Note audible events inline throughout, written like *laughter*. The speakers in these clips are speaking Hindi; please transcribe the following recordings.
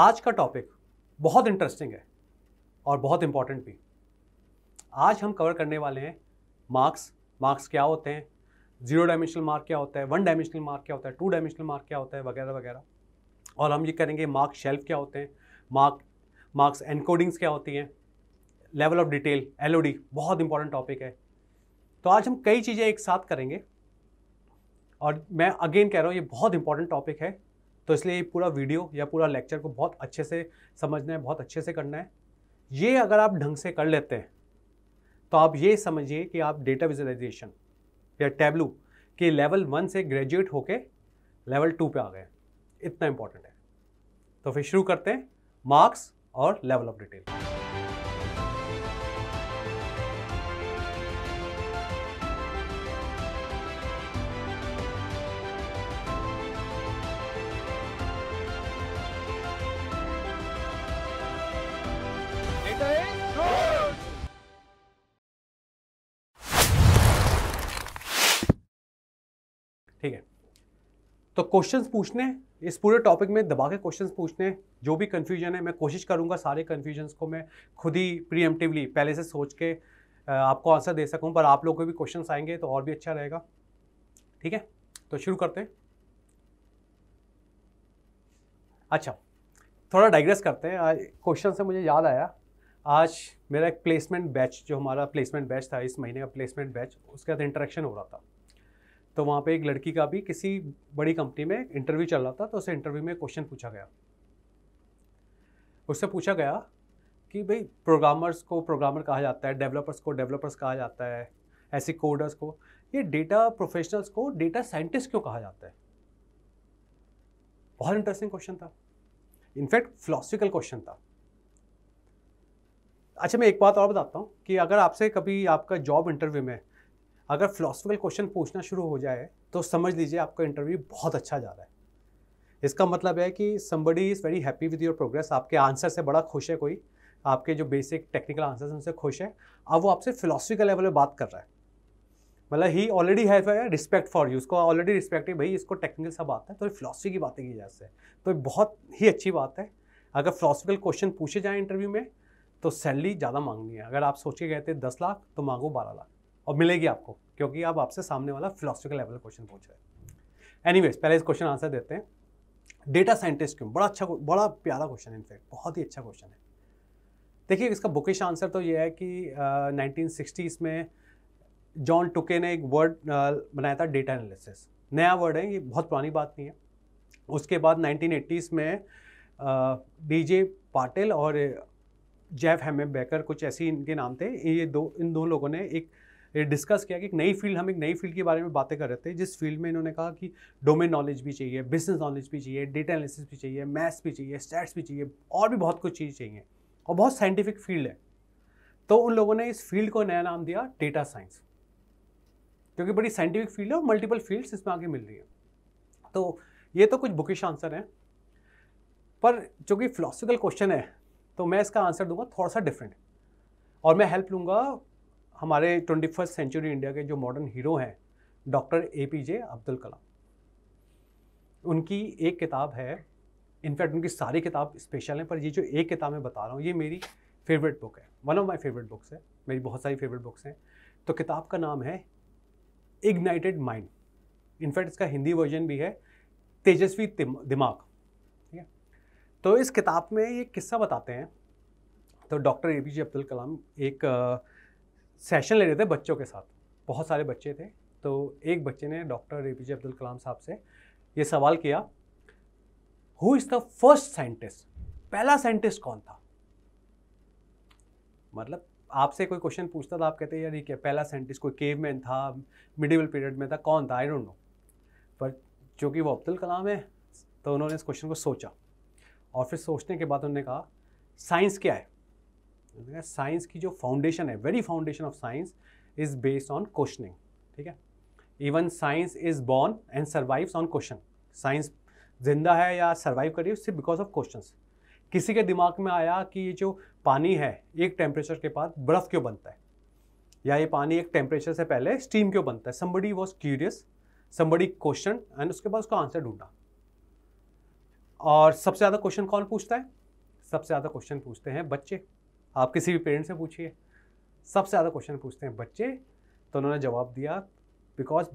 आज का टॉपिक बहुत इंटरेस्टिंग है और बहुत इम्पॉर्टेंट भी आज हम कवर करने वाले हैं मार्क्स मार्क्स क्या होते हैं जीरो डायमेंशनल मार्क क्या होता है वन डायमेंशनल मार्क क्या होता है टू डायमेंशनल मार्क क्या होता है वगैरह वगैरह और हम ये करेंगे मार्क्स शेल्फ क्या होते हैं मार्क मार्क्स एनकोडिंग्स क्या होती हैं लेवल ऑफ डिटेल एल बहुत इंपॉर्टेंट टॉपिक है तो आज हम कई चीज़ें एक साथ करेंगे और मैं अगेन कह रहा हूँ ये बहुत इंपॉर्टेंट टॉपिक है तो इसलिए ये पूरा वीडियो या पूरा लेक्चर को बहुत अच्छे से समझना है बहुत अच्छे से करना है ये अगर आप ढंग से कर लेते हैं तो आप ये समझिए कि आप डेटा विजुअलाइजेशन या टैबलू के लेवल वन से ग्रेजुएट होके लेवल टू पे आ गए इतना इम्पोर्टेंट है तो फिर शुरू करते हैं मार्क्स और लेवल ऑफ डिटेल तो क्वेश्चंस पूछने इस पूरे टॉपिक में दबा के क्वेश्चंस पूछने जो भी कन्फ्यूजन है मैं कोशिश करूँगा सारे कन्फ्यूजन्स को मैं खुद ही प्रीएम्प्टिवली पहले से सोच के आपको आंसर दे सकूँ पर आप लोगों के भी क्वेश्चन आएंगे तो और भी अच्छा रहेगा ठीक है तो शुरू करते हैं अच्छा थोड़ा डाइग्रेस करते हैं आज क्वेश्चन से मुझे याद आया आज मेरा एक प्लेसमेंट बैच जो हमारा प्लेसमेंट बैच था इस महीने का प्लेसमेंट बैच उसके साथ इंटरेक्शन हो रहा था तो वहाँ पे एक लड़की का भी किसी बड़ी कंपनी में इंटरव्यू चल रहा था तो उसे इंटरव्यू में क्वेश्चन पूछा गया उससे पूछा गया कि भाई प्रोग्रामर्स को प्रोग्रामर कहा जाता है डेवलपर्स को डेवलपर्स कहा जाता है ऐसे कोडर्स को ये डेटा प्रोफेशनल्स को डेटा साइंटिस्ट क्यों कहा जाता है बहुत इंटरेस्टिंग क्वेश्चन था इनफैक्ट फिलोसफिकल क्वेश्चन था अच्छा मैं एक बात और बताता हूँ कि अगर आपसे कभी आपका जॉब इंटरव्यू में अगर फिलोसफिकल क्वेश्चन पूछना शुरू हो जाए तो समझ लीजिए आपका इंटरव्यू बहुत अच्छा जा रहा है इसका मतलब है कि somebody is very happy with your progress आपके आंसर से बड़ा खुश है कोई आपके जो बेसिक टेक्निकल आंसर उनसे खुश है अब वो आपसे फिलोसफिकल लेवल पर बात कर रहा है मतलब ही already have respect for you उसको ऑलरेडी रिस्पेक्ट है भाई इसको टेक्निकल सब आता है तो फिलोसफी की बातें की जाए सकते तो बहुत ही अच्छी बात है अगर फिलोसफिकल क्वेश्चन पूछे जाए इंटरव्यू में तो सैलरी ज़्यादा मांगनी है अगर आप सोच के गए थे दस लाख तो मांगो बारह लाख और मिलेगी आपको क्योंकि अब आपसे सामने वाला फिलोसफिकल लेवल क्वेश्चन पूछ रहे हैं एनी पहले इस क्वेश्चन आंसर देते हैं डेटा साइंटिस्ट क्यों बड़ा अच्छा बड़ा प्यारा क्वेश्चन है इनफैक्ट बहुत ही अच्छा क्वेश्चन है देखिए इसका बुकिश आंसर तो ये है कि नाइनटीन uh, में जॉन टुके ने एक वर्ड uh, बनाया था डेटा एनालिसिस नया वर्ड है ये बहुत पुरानी बात नहीं है उसके बाद नाइनटीन में डी uh, पाटिल और जैफ हेमे बेकर कुछ ऐसे इनके नाम थे ये दो इन दो लोगों ने एक ये डिस्कस किया कि एक नई फील्ड हम एक नई फील्ड के बारे में बातें कर रहे थे जिस फील्ड में इन्होंने कहा कि डोमेन नॉलेज भी चाहिए बिजनेस नॉलेज भी चाहिए डेटा एनालिसिस भी चाहिए मैथ्स भी चाहिए स्टैट्स भी चाहिए और भी बहुत कुछ चीज़ चाहिए और बहुत साइंटिफिक फील्ड है तो उन लोगों ने इस फील्ड को नया नाम दिया डेटा साइंस क्योंकि बड़ी साइंटिफिक फील्ड है और मल्टीपल फील्ड्स इसमें आगे मिल रही है तो ये तो कुछ बुकिश आंसर है पर चूँकि फिलोसफिकल क्वेश्चन है तो मैं इसका आंसर दूंगा थोड़ा सा डिफरेंट और मैं हेल्प लूंगा हमारे ट्वेंटी फर्स्ट सेंचुरी इंडिया के जो मॉडर्न हीरो हैं doctor A P J Abdul Kalam उनकी एक किताब है इनफैक्ट उनकी सारी किताब स्पेशल हैं पर ये जो एक किताब मैं बता रहा हूँ ये मेरी फेवरेट बुक है one of my favourite books है मेरी बहुत सारी फेवरेट बुक्स हैं तो किताब का नाम है इग्नाइटेड माइंड इनफैक्ट इसका हिंदी वर्जन भी है तेजस्वी दिमाग ठीक है तो इस किताब में ये किस्सा बताते हैं तो doctor A P J Abdul Kalam एक आ, सेशन ले रहे थे बच्चों के साथ बहुत सारे बच्चे थे तो एक बच्चे ने doctor A P Abdul Kalam साहब से ये सवाल किया who is the first scientist पहला साइंटिस्ट कौन था मतलब आपसे कोई क्वेश्चन पूछता था आप कहते यार ये क्या पहला साइंटिस्ट कोई केव मैन था मिडिवल पीरियड में था कौन था आई डोंट नो पर चूँकि वो अब्दुल कलाम है तो उन्होंने इस क्वेश्चन को सोचा और फिर सोचने के बाद उन्होंने कहा साइंस क्या है साइंस की जो फाउंडेशन है very foundation of science is based on questioning ठीक है even science is born and survives on question science जिंदा है या सर्वाइव करी सिर्फ बिकॉज ऑफ क्वेश्चन किसी के दिमाग में आया कि ये जो पानी है एक टेम्परेचर के पास बर्फ़ क्यों बनता है या ये पानी एक टेम्परेचर से पहले स्टीम क्यों बनता है somebody was curious somebody question and उसके बाद उसका आंसर ढूंढा और सबसे ज़्यादा क्वेश्चन कौन पूछता है सबसे ज़्यादा क्वेश्चन पूछते हैं बच्चे आप किसी भी पेरेंट से पूछिए सबसे ज़्यादा क्वेश्चन पूछते हैं बच्चे तो उन्होंने जवाब दिया बिकॉज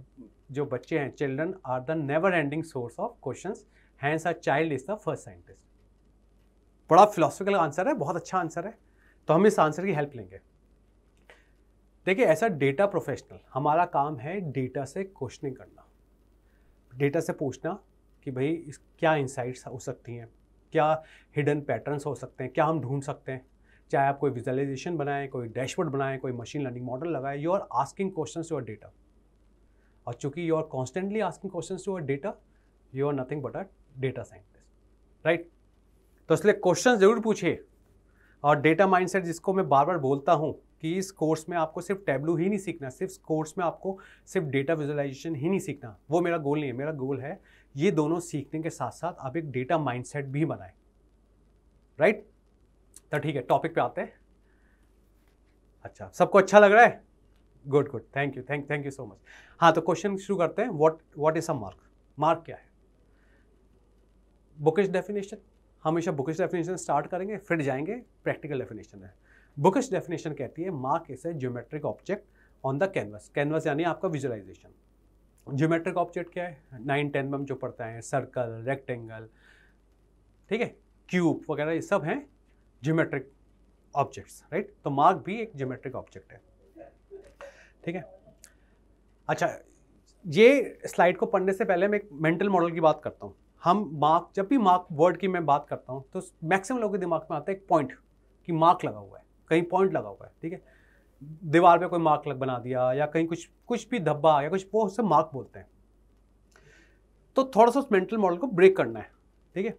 जो बच्चे हैं children are the never ending source of question hence a child is the first scientist बड़ा फिलोसफिकल आंसर है बहुत अच्छा आंसर है तो हम इस आंसर की हेल्प लेंगे देखिए ऐसा डेटा प्रोफेशनल हमारा काम है डेटा से क्वेश्चनिंग करना डेटा से पूछना कि भाई इस क्या इंसाइट्स हो सकती हैं क्या हिडन पैटर्न्स हो सकते हैं क्या हम ढूंढ सकते हैं चाहे आप कोई विजुअलाइजेशन बनाएं कोई डैशबोर्ड बनाएं कोई मशीन लर्निंग मॉडल लगाएं you are asking question to our data और चूंकि you are constantly asking question to our data you are nothing but a data scientist right तो इसलिए क्वेश्चन ज़रूर पूछिए और डेटा माइंडसेट जिसको मैं बार बार बोलता हूँ कि इस कोर्स में आपको सिर्फ टेबलू ही नहीं सीखना सिर्फ कोर्स में आपको सिर्फ डेटा विजुअलाइजेशन ही नहीं सीखना वो मेरा गोल नहीं है मेरा गोल है ये दोनों सीखने के साथ साथ आप एक डेटा माइंडसेट भी बनाएं राइट right? तो ठीक है टॉपिक पे आते हैं अच्छा सबको अच्छा लग रहा है good good thank you thank thank you so much हाँ तो क्वेश्चन शुरू करते हैं what what is a mark mark क्या है बुकिश डेफिनेशन हमेशा बुकिश डेफिनेशन स्टार्ट करेंगे फिर जाएंगे प्रैक्टिकल डेफिनेशन है बुकिश डेफिनेशन कहती है mark is a geometric object on the canvas canvas यानी आपका विजुअलाइजेशन ज्योमेट्रिक ऑब्जेक्ट क्या है नाइन टेन में हम जो पढ़ते हैं सर्कल रेक्टेंगल ठीक है क्यूब वगैरह ये सब हैं ज्योमेट्रिक ऑब्जेक्ट्स राइट तो मार्क भी एक ज्योमेट्रिक ऑब्जेक्ट है ठीक है अच्छा ये स्लाइड को पढ़ने से पहले मैं एक मेंटल मॉडल की बात करता हूँ हम मार्क जब भी मार्क वर्ड की मैं बात करता हूँ तो मैक्सिमम लोगों के दिमाग में आता है एक पॉइंट कि मार्क लगा हुआ है कहीं पॉइंट लगा हुआ है ठीक है दीवार पे कोई मार्क लग बना दिया या कहीं कुछ कुछ भी धब्बा या कुछ बहुत से मार्क बोलते हैं तो थोड़ा सा उस मेंटल मॉडल को ब्रेक करना है ठीक है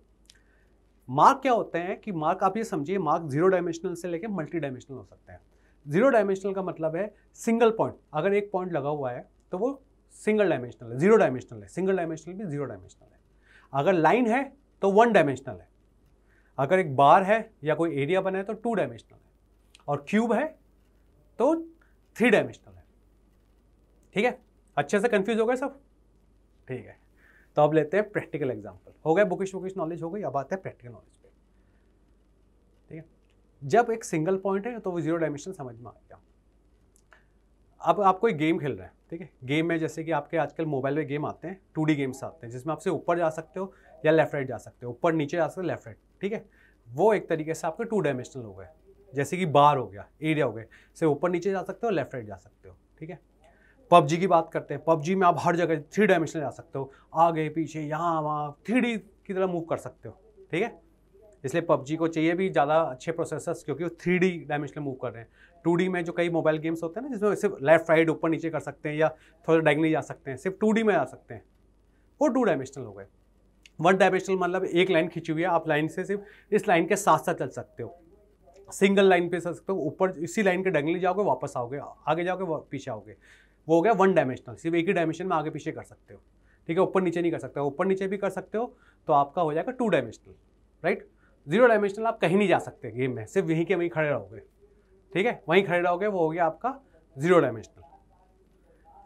मार्क क्या होते हैं कि मार्क आप ये समझिए मार्क जीरो डायमेंशनल से लेकर मल्टी डायमेंशनल हो सकते हैं जीरो डायमेंशनल का मतलब है सिंगल पॉइंट अगर एक पॉइंट लगा हुआ है तो वो सिंगल डायमेंशनल है जीरो डायमेंशनल है सिंगल डायमेंशनल भी जीरो डायमेंशनल है अगर लाइन है तो वन डायमेंशनल है अगर एक बार है या कोई एरिया बना है तो टू डायमेंशनल है और क्यूब है तो थ्री डायमेंशनल है ठीक है अच्छे से कंफ्यूज हो गए सब ठीक है तो अब लेते हैं प्रैक्टिकल एग्जाम्पल हो गया बुकिश बुकिश नॉलेज हो गई अब आते हैं प्रैक्टिकल नॉलेज पे ठीक है जब एक सिंगल पॉइंट है तो वो जीरो डायमेंशन समझ में आ गया अब आप कोई गेम खेल रहे हैं ठीक है गेम में जैसे कि आपके आजकल मोबाइल में गेम आते हैं टू गेम्स आते हैं जिसमें आपसे ऊपर जा सकते हो या लेफ्ट राइट जा सकते हो ऊपर नीचे जा सकते हो लेफ्ट राइट ठीक है वो एक तरीके से आपके टू डायमेंशनल हो गए जैसे कि बार हो गया एरिया हो गया से ऊपर नीचे जा सकते हो लेफ्ट राइट जा सकते हो ठीक है पबजी की बात करते हैं पबजी में आप हर जगह थ्री डायमेंशन जा सकते हो आगे पीछे यहाँ वहाँ थ्री की तरह मूव कर सकते हो ठीक है इसलिए पबजी को चाहिए भी ज़्यादा अच्छे प्रोसेसर्स क्योंकि वो थ्री डी डायमेंशन मूव कर रहे हैं टू डी में जो कई मोबाइल गेम्स होते हैं ना जिसमें सिर्फ लेफ्ट राइट ऊपर नीचे कर सकते हैं या थोड़ा डाइगनी जा सकते हैं सिर्फ टू डी में जा सकते हैं वो टू डायमेंशनल हो गए वन डायमेंशनल मतलब एक लाइन खींची हुई है आप लाइन से सिर्फ इस लाइन के साथ साथ चल सकते हो सिंगल लाइन पे चल सकते हो ऊपर इसी लाइन के डंगली जाओगे वापस आओगे आगे जाओगे पीछे आओगे वो हो गया वन डायमेंशनल सिर्फ एक ही डायमेंशन में आगे पीछे कर सकते हो ठीक है ऊपर नीचे नहीं कर सकते हो ऊपर नीचे भी कर सकते हो तो आपका हो जाएगा two dimensional right zero dimensional आप कहीं नहीं जा सकते गेम में सिर्फ वहीं के वहीं खड़े रहोगे ठीक है वहीं खड़े रहोगे वो हो गया आपका जीरो डायमेंशनल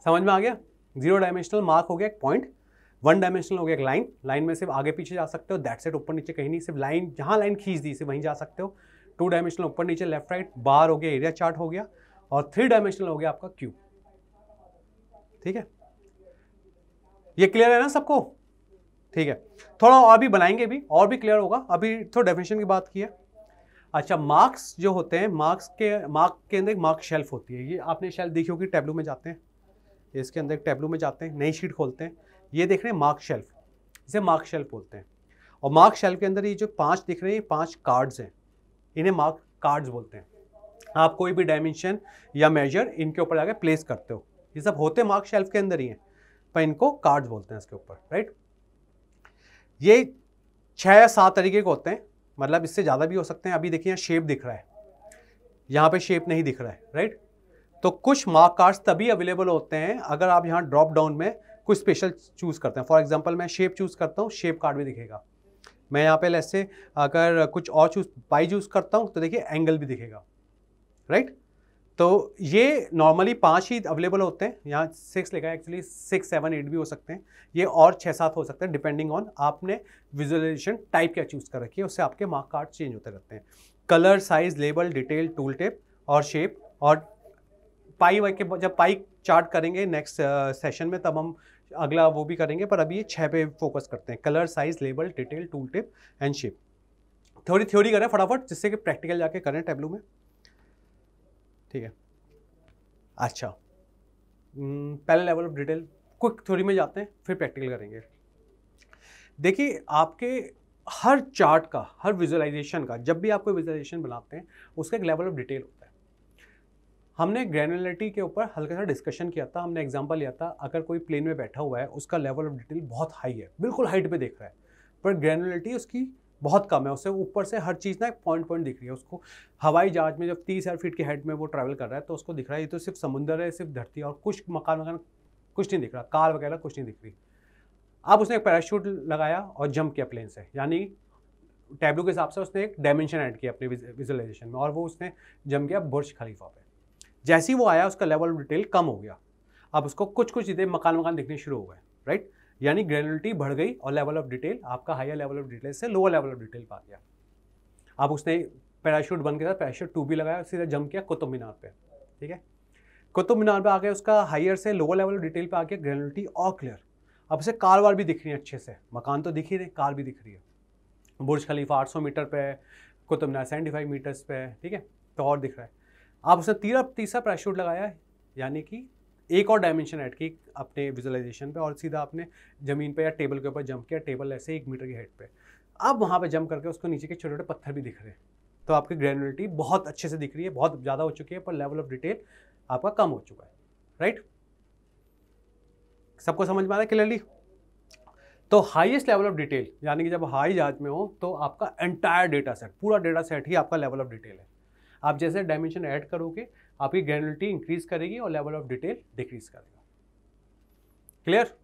समझ में आ गया जीरो डायमेंशनल मार्क हो गया एक पॉइंट वन डायमेंशनल हो गया एक लाइन लाइन में सिर्फ आगे पीछे जा सकते हो दैट सेट ऊपर नीचे कहीं नहीं सिर्फ लाइन जहाँ लाइन खींच दी सिर्फ वहीं जा सकते हो टू डायमेंशनल ऊपर नीचे लेफ्ट राइट बार हो गया एरिया चार्ट हो गया और थ्री डायमेंशनल हो गया आपका क्यूब ठीक है ये क्लियर है ना सबको ठीक है थोड़ा और भी बनाएंगे भी और भी क्लियर होगा अभी थोड़ा तो डेफिनेशन की बात की है अच्छा मार्क्स जो होते हैं मार्क्स के मार्क के अंदर एक मार्क शेल्फ होती है ये आपने शेल्फ देखी होगी टेबलू में जाते हैं इसके अंदर एक टेबलू में जाते हैं नई शीट खोलते हैं ये देख रहे हैं मार्क शेल्फ इसे मार्क शेल्फ बोलते हैं और मार्क शेल्फ के अंदर ये जो पाँच दिख रहे हैं ये पाँच कार्ड्स हैं इन्हें मार्क कार्ड्स बोलते हैं आप कोई भी डायमेंशन या मेजर इनके ऊपर जाके प्लेस करते हो ये सब होते मार्क शेल्फ के अंदर ही हैं पर इनको कार्ड्स बोलते हैं इसके ऊपर राइट ये छः या सात तरीके के होते हैं मतलब इससे ज़्यादा भी हो सकते हैं अभी देखिए यहाँ शेप दिख रहा है यहाँ पे शेप नहीं दिख रहा है राइट तो कुछ मार्क कार्ड्स तभी अवेलेबल होते हैं अगर आप यहाँ ड्रॉप डाउन में कुछ स्पेशल चूज़ करते हैं फॉर एग्जाम्पल मैं शेप चूज़ करता हूँ शेप कार्ड भी दिखेगा मैं यहाँ पे ऐसे अगर कुछ और चूज बाई चूज़ करता हूँ तो देखिए एंगल भी दिखेगा राइट तो ये नॉर्मली पाँच ही अवेलेबल होते हैं यहाँ सिक्स लिखा है एक्चुअली सिक्स सेवन एट भी हो सकते हैं ये और छः सात हो सकते हैं डिपेंडिंग ऑन आपने विजुअलाइजेशन टाइप क्या चूज़ कर रखी है उससे आपके मार्क कार्ड चेंज होते रहते हैं colour size label detail tool tip और शेप और पाई वाई के जब पाई चार्ट करेंगे नेक्स्ट सेशन uh, में तब हम अगला वो भी करेंगे पर अभी ये छः पे फोकस करते हैं colour size label detail tool tip and shape थोड़ी थ्योरी करें फटाफट जिससे कि प्रैक्टिकल जाके करें टेबलू में ठीक है अच्छा हम्म, पहले level of detail quick theory में जाते हैं फिर प्रैक्टिकल करेंगे देखिए आपके हर चार्ट का हर विजुअलाइजेशन का जब भी आप कोई विजुअलाइजेशन बनाते हैं उसका एक लेवल ऑफ डिटेल होता है हमने ग्रेनुलरिटी के ऊपर हल्का सा डिस्कशन किया था हमने एग्जांपल लिया था अगर कोई प्लेन में बैठा हुआ है उसका लेवल ऑफ डिटेल बहुत हाई है बिल्कुल हाइट पे देख रहा है पर ग्रेनुलरिटी उसकी बहुत कम है उससे ऊपर से हर चीज़ ना एक पॉइंट पॉइंट दिख रही है उसको हवाई जहाज में जब तीस हज़ार फीट के हेड में वो ट्रैवल कर रहा है तो उसको दिख रहा है ये तो सिर्फ समुंदर है सिर्फ धरती और कुछ मकान वगैरह कुछ नहीं दिख रहा कार वगैरह कुछ नहीं दिख रही अब उसने एक पैराशूट लगाया और जंप किया प्लेन से यानी टैबलू के हिसाब से उसने एक डायमेंशन ऐड किया अपने विजुअलाइजेशन में और वो उसने जम गया बुर्ज खलीफा पे जैसे ही वो आया उसका लेवल ऑफ डिटेल कम हो गया अब उसको कुछ कुछ चीज़ें मकान वकान दिखने शुरू हो गए राइट यानी ग्रेनुलिटी बढ़ गई और लेवल ऑफ डिटेल आपका हायर लेवल ऑफ डिटेल से लोअर लेवल ऑफ डिटेल पा गया आप उसने पैराशूट बन के साथ पैराशूट टू भी लगाया सीधा जम किया कुतुब मीनार पे ठीक है कुतुब मीनार पे आ गया उसका हायर से लोअर लेवल ऑफ डिटेल पे आ गया ग्रेनुलिटी और क्लियर अब उसे कार वार भी दिख रही है अच्छे से मकान तो दिख ही रहे कार भी दिख रही है बुर्ज खलीफा सौ मीटर पे Qutub Minar seventy five metres पे ठीक है तो और दिख रहा है आप उसने तीसरा तीसरा पैराशूट लगाया यानी कि एक और डायमेंशन ऐड की अपने विजुअलाइजेशन पे और सीधा आपने ज़मीन पे या टेबल के ऊपर जंप किया टेबल ऐसे एक मीटर की हाइट पे अब वहाँ पे जंप करके उसको नीचे के छोटे छोटे पत्थर भी दिख रहे हैं तो आपकी ग्रेनुलिटी बहुत अच्छे से दिख रही है बहुत ज़्यादा हो चुकी है पर लेवल ऑफ डिटेल आपका कम हो चुका है राइट सबको समझ में आ रहा है क्लियरली तो हाईएस्ट लेवल ऑफ डिटेल यानी कि जब हाई जांच में हो तो आपका एंटायर डेटा सेट पूरा डेटा सेट ही आपका लेवल ऑफ डिटेल है आप जैसे डायमेंशन ऐड करोगे आपकी ग्रेनुलिटी इंक्रीज करेगी और लेवल ऑफ डिटेल डिक्रीज करेगा क्लियर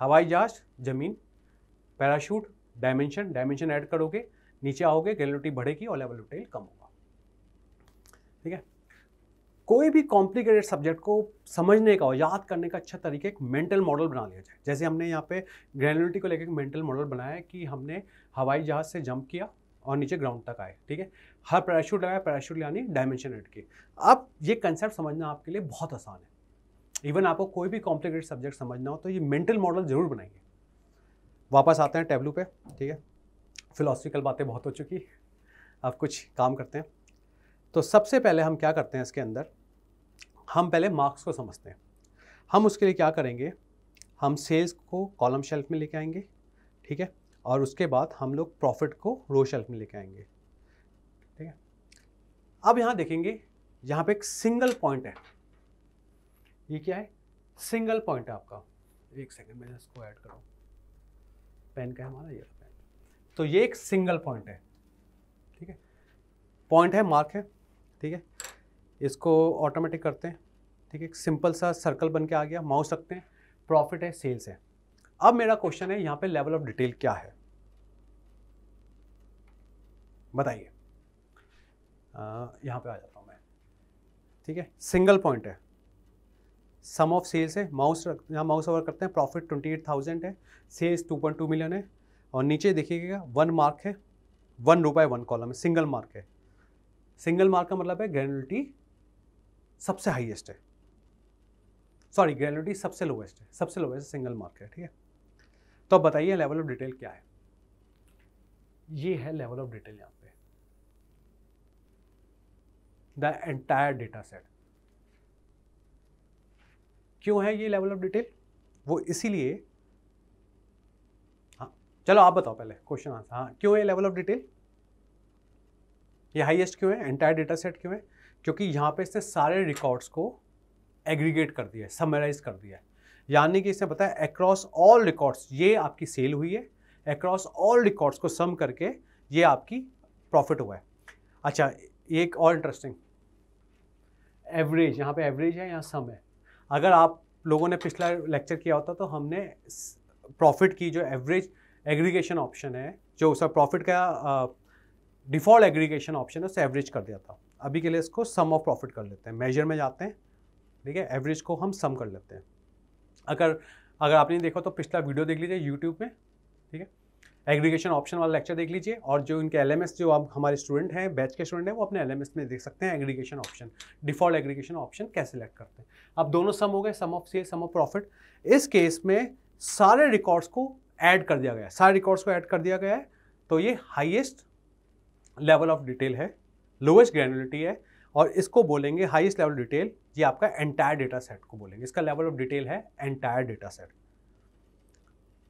हवाई जहाज जमीन पैराशूट डायमेंशन डायमेंशन ऐड करोगे नीचे आओगे ग्रेनुलिटी बढ़ेगी और लेवल ऑफ डिटेल कम होगा ठीक है कोई भी कॉम्प्लिकेटेड सब्जेक्ट को समझने का और याद करने का अच्छा तरीका एक मेंटल मॉडल बना लिया जाए जैसे हमने यहाँ पे ग्रेनुलिटी को लेकर एक मेंटल मॉडल बनाया कि हमने हवाई जहाज़ से जंप किया और नीचे ग्राउंड तक आए ठीक है हर पैराशूट लगाए पैराशूट यानी डायमेंशन एड के अब ये कंसेप्ट समझना आपके लिए बहुत आसान है इवन आपको कोई भी कॉम्प्लिकेटेड सब्जेक्ट समझना हो तो ये मेंटल मॉडल ज़रूर बनाइए वापस आते हैं टेबलू पे ठीक है फिलोसफिकल बातें बहुत हो चुकी अब कुछ काम करते हैं तो सबसे पहले हम क्या करते हैं इसके अंदर हम पहले मार्क्स को समझते हैं हम उसके लिए क्या करेंगे हम सेल्स को कॉलम शेल्फ में लेके आएंगे ठीक है और उसके बाद हम लोग प्रॉफिट को रो शेल्फ में लेके आएंगे ठीक है अब यहाँ देखेंगे यहाँ पे एक सिंगल पॉइंट है ये क्या है सिंगल पॉइंट है आपका एक सेकंड मैं इसको ऐड करूँ पेन का है हमारा ये पेन तो ये एक सिंगल पॉइंट है ठीक है पॉइंट है मार्क है ठीक है इसको ऑटोमेटिक करते हैं ठीक है सिंपल सा सर्कल बन के आ गया माउस रखते हैं प्रॉफिट है सेल्स है अब मेरा क्वेश्चन है यहाँ पे लेवल ऑफ डिटेल क्या है बताइए यहाँ पे आ जाता हूँ मैं ठीक है सिंगल पॉइंट है सम ऑफ सेल्स है माउस यहाँ माउस ओवर करते हैं प्रॉफिट ट्वेंटी एट थाउजेंड है sales two point two million है और नीचे देखिएगा वन मार्क है वन रुपये वन कॉलम है सिंगल मार्क है सिंगल मार्क का मतलब है ग्रेनुलिटी सबसे हाइएस्ट है सॉरी ग्रेनुलिटी सबसे लोएस्ट है सबसे लोएस्ट सिंगल मार्क है ठीक है तो अब बताइए लेवल ऑफ डिटेल क्या है ये है लेवल ऑफ डिटेल यहां पे द एंटायर डेटा सेट क्यों है ये लेवल ऑफ डिटेल वो इसीलिए हाँ चलो आप बताओ पहले क्वेश्चन आंसर हाँ क्यों है लेवल ऑफ डिटेल ये हाईएस्ट क्यों है एंटायर डेटा सेट क्यों है क्योंकि यहां पे इसने सारे रिकॉर्ड्स को एग्रीगेट कर दिया है समराइज कर दिया है यानी कि इसने बताया अक्रॉस ऑल रिकॉर्ड्स ये आपकी सेल हुई है अक्रॉस ऑल रिकॉर्ड्स को सम करके ये आपकी प्रॉफिट हुआ है अच्छा एक और इंटरेस्टिंग एवरेज यहाँ पे एवरेज है यहाँ सम है अगर आप लोगों ने पिछला लेक्चर किया होता तो हमने प्रॉफिट की जो एवरेज एग्रीगेशन ऑप्शन है जो उसका प्रॉफिट का डिफ़ॉल्ट एग्रीगेशन ऑप्शन है उसे एवरेज कर दिया था अभी के लिए इसको सम ऑफ प्रॉफिट कर लेते हैं मेजर में जाते हैं ठीक है एवरेज को हम सम कर लेते हैं अगर अगर आपने देखा तो पिछला वीडियो देख लीजिए यूट्यूब में ठीक है एग्रीगेशन ऑप्शन वाला लेक्चर देख लीजिए और जो इनके एल जो आप हमारे स्टूडेंट हैं बैच के स्टूडेंट हैं वो अपने एल में देख सकते हैं aggregation option default aggregation option कैसे सिलेक्ट करते हैं अब दोनों सम हो गए sum of sale sum of profit इस केस में सारे रिकॉर्ड्स को ऐड कर दिया गया है सारे रिकॉर्ड्स को ऐड कर दिया गया है तो ये हाइएस्ट लेवल ऑफ डिटेल है लोएस्ट ग्रेनुलिटी है और इसको बोलेंगे हाईएस्ट लेवल डिटेल ये आपका एंटायर डेटा सेट को बोलेंगे इसका लेवल ऑफ डिटेल है एंटायर डेटा सेट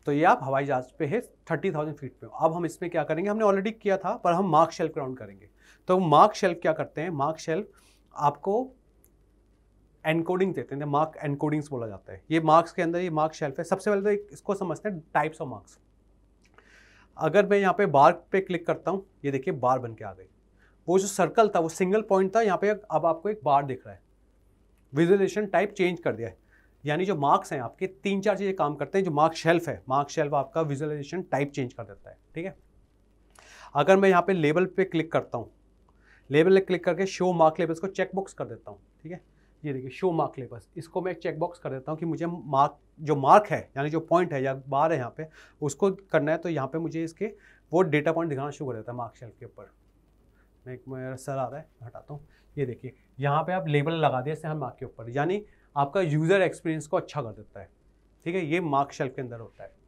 तो ये आप हवाई जहाज पे है थर्टी थाउजेंड फीट पे अब हम इसमें क्या करेंगे हमने ऑलरेडी किया था पर हम मार्क शेल्फ राउंड करेंगे तो मार्क शेल्फ क्या करते हैं मार्क शेल्फ आपको एनकोडिंग देते हैं मार्क एनकोडिंग्स बोला जाता है ये मार्क्स के अंदर ये मार्क शेल्फ है सबसे पहले तो इसको समझते हैं टाइप्स ऑफ मार्क्स अगर मैं यहाँ पे बार पे क्लिक करता हूँ ये देखिए बार बन के आ गई वो जो सर्कल था वो सिंगल पॉइंट था यहाँ पे अब आपको एक बार दिख रहा है विजुलेशन टाइप चेंज कर दिया है यानी जो मार्क्स हैं आपके तीन चार चीज़ें काम करते हैं जो मार्क्स शेल्फ है मार्क्स शेल्फ आपका विजुअलाइजेशन टाइप चेंज कर देता है ठीक है अगर मैं यहाँ पे लेबल पे क्लिक करता हूँ लेबल पे क्लिक करके शो मार्क लेबल्स को चेकबॉक्स कर देता हूँ ठीक है ये देखिए शो मार्क लेबल्स इसको मैं चेकबॉक्स कर देता हूँ कि मुझे मार्क जो मार्क है यानी जो पॉइंट है या बार है यहाँ पे उसको करना है तो यहाँ पे मुझे इसके वो डेटा पॉइंट दिखाना शुरू कर देता है मार्क शेल्फ के ऊपर मैं मेरा सर आ रहा है हटाता हूँ ये देखिए यहाँ पे आप लेबल लगा दिए हम मार्क के ऊपर यानी आपका यूज़र एक्सपीरियंस को अच्छा कर देता है ठीक है ये मार्क शेल्फ के अंदर होता है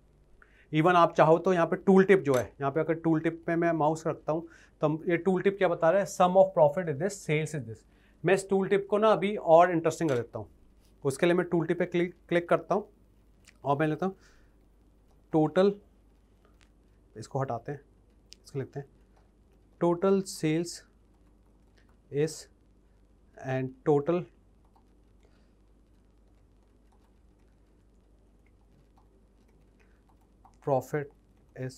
इवन आप चाहो तो यहाँ पे टूल टिप जो है यहाँ पे अगर टूल टिप पे मैं माउस रखता हूँ तो ये टूल टिप क्या बता रहा है sum of profit is this sales is this मैं इस टूल टिप को ना अभी और इंटरेस्टिंग कर देता हूँ उसके लिए मैं टूल टिप पे क्लिक क्लिक करता हूँ और मैं लेता हूँ टोटल इसको हटाते हैं इसको लिखते हैं total sales is and total profit is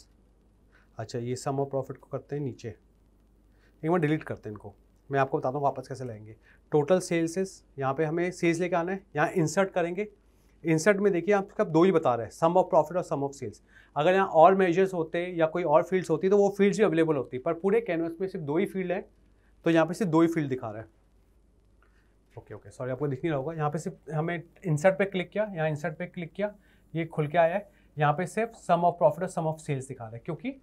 अच्छा ये सम ऑफ प्रॉफिट को करते हैं नीचे एक बार डिलीट करते हैं इनको मैं आपको बताता हूँ वापस कैसे लाएंगे टोटल सेल्स इज यहाँ पे हमें सेल्स लेके आना है यहाँ इंसर्ट करेंगे इंसर्ट में देखिए आपका आप दो ही बता रहे हैं सम ऑफ प्रॉफिट और सम ऑफ सेल्स अगर यहाँ और मेजर्स होते या कोई और फील्ड्स होती तो वो फील्ड्स भी अवेलेबल होती पर पूरे कैनवस में सिर्फ दो ही फील्ड है तो यहाँ पर सिर्फ दो ही फील्ड दिखा रहा है ओके ओके सॉरी आपको दिख नहीं रहा होगा यहाँ पे सिर्फ हमें इंसर्ट पे क्लिक किया यहाँ इंसर्ट पे क्लिक किया ये खुल के आया है यहाँ पे सिर्फ सम ऑफ प्रॉफिट और सम ऑफ सेल्स दिखा रहा है क्योंकि